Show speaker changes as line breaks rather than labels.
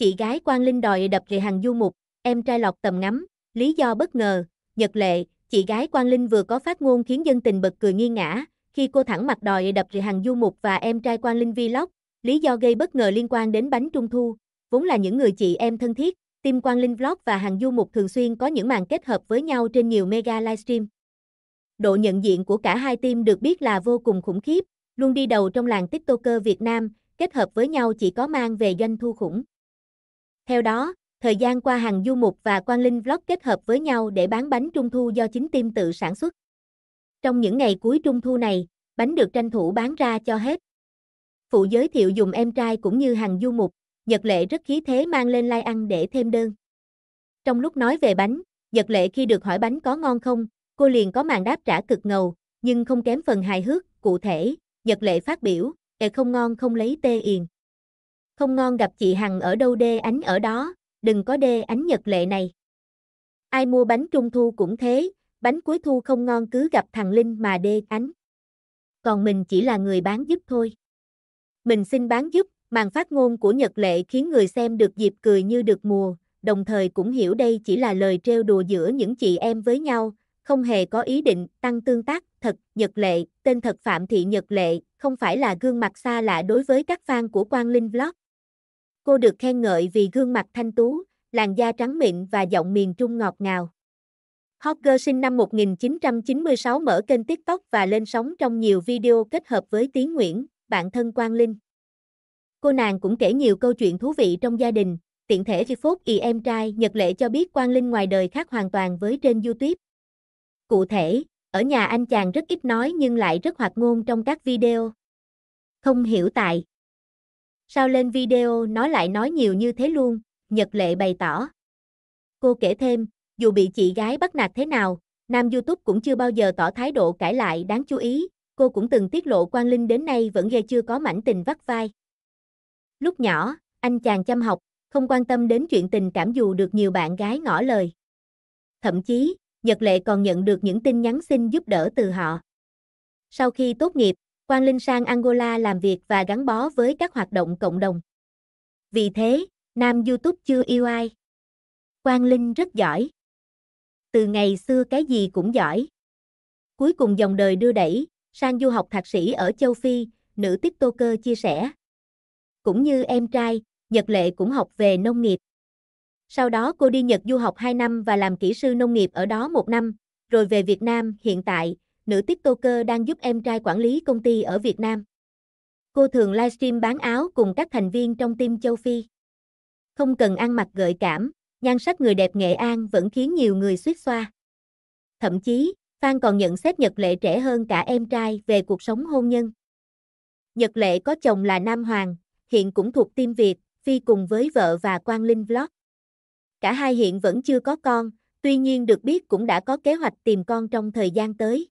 Chị gái Quang Linh đòi đập Lệ Hằng Du Mục, em trai lọt tầm ngắm, lý do bất ngờ, Nhật Lệ, chị gái Quang Linh vừa có phát ngôn khiến dân tình bật cười nghi ngã, khi cô thẳng mặt đòi đập Lệ Hằng Du Mục và em trai Quang Linh Vlog, lý do gây bất ngờ liên quan đến bánh trung thu, vốn là những người chị em thân thiết, Tim Quang Linh Vlog và Hằng Du Mục thường xuyên có những màn kết hợp với nhau trên nhiều mega livestream. Độ nhận diện của cả hai team được biết là vô cùng khủng khiếp, luôn đi đầu trong làng TikToker Việt Nam, kết hợp với nhau chỉ có mang về doanh thu khủng. Theo đó, thời gian qua hàng du mục và Quang Linh Vlog kết hợp với nhau để bán bánh trung thu do chính team tự sản xuất. Trong những ngày cuối trung thu này, bánh được tranh thủ bán ra cho hết. Phụ giới thiệu dùng em trai cũng như hàng du mục, Nhật Lệ rất khí thế mang lên lai like ăn để thêm đơn. Trong lúc nói về bánh, Nhật Lệ khi được hỏi bánh có ngon không, cô liền có màn đáp trả cực ngầu, nhưng không kém phần hài hước, cụ thể, Nhật Lệ phát biểu, e không ngon không lấy tê yền. Không ngon gặp chị Hằng ở đâu đê ánh ở đó, đừng có đê ánh nhật lệ này. Ai mua bánh trung thu cũng thế, bánh cuối thu không ngon cứ gặp thằng Linh mà đê ánh. Còn mình chỉ là người bán giúp thôi. Mình xin bán giúp, màn phát ngôn của Nhật Lệ khiến người xem được dịp cười như được mùa, đồng thời cũng hiểu đây chỉ là lời trêu đùa giữa những chị em với nhau, không hề có ý định tăng tương tác. Thật, Nhật Lệ, tên thật Phạm Thị Nhật Lệ, không phải là gương mặt xa lạ đối với các fan của Quang Linh Vlog. Cô được khen ngợi vì gương mặt thanh tú, làn da trắng mịn và giọng miền Trung ngọt ngào. Hawker sinh năm 1996 mở kênh TikTok và lên sóng trong nhiều video kết hợp với Tiến Nguyễn, bạn thân Quang Linh. Cô nàng cũng kể nhiều câu chuyện thú vị trong gia đình, tiện thể khi phốt y em trai Nhật Lệ cho biết Quang Linh ngoài đời khác hoàn toàn với trên YouTube. Cụ thể, ở nhà anh chàng rất ít nói nhưng lại rất hoạt ngôn trong các video. Không hiểu tại Sao lên video nói lại nói nhiều như thế luôn, Nhật Lệ bày tỏ. Cô kể thêm, dù bị chị gái bắt nạt thế nào, nam YouTube cũng chưa bao giờ tỏ thái độ cãi lại đáng chú ý, cô cũng từng tiết lộ Quang Linh đến nay vẫn ghê chưa có mảnh tình vắt vai. Lúc nhỏ, anh chàng chăm học, không quan tâm đến chuyện tình cảm dù được nhiều bạn gái ngỏ lời. Thậm chí, Nhật Lệ còn nhận được những tin nhắn xin giúp đỡ từ họ. Sau khi tốt nghiệp, Quang Linh sang Angola làm việc và gắn bó với các hoạt động cộng đồng. Vì thế, nam YouTube chưa yêu ai. Quang Linh rất giỏi. Từ ngày xưa cái gì cũng giỏi. Cuối cùng dòng đời đưa đẩy, sang du học thạc sĩ ở châu Phi, nữ tiktoker chia sẻ. Cũng như em trai, Nhật Lệ cũng học về nông nghiệp. Sau đó cô đi Nhật du học 2 năm và làm kỹ sư nông nghiệp ở đó 1 năm, rồi về Việt Nam hiện tại, nữ tiktoker đang giúp em trai quản lý công ty ở Việt Nam. Cô thường livestream bán áo cùng các thành viên trong team châu Phi. Không cần ăn mặc gợi cảm, nhan sắc người đẹp Nghệ An vẫn khiến nhiều người suýt xoa. Thậm chí, Phan còn nhận xét Nhật Lệ trẻ hơn cả em trai về cuộc sống hôn nhân. Nhật Lệ có chồng là Nam Hoàng, hiện cũng thuộc team Việt, Phi cùng với vợ và Quang Linh Vlog. Cả hai hiện vẫn chưa có con, tuy nhiên được biết cũng đã có kế hoạch tìm con trong thời gian tới.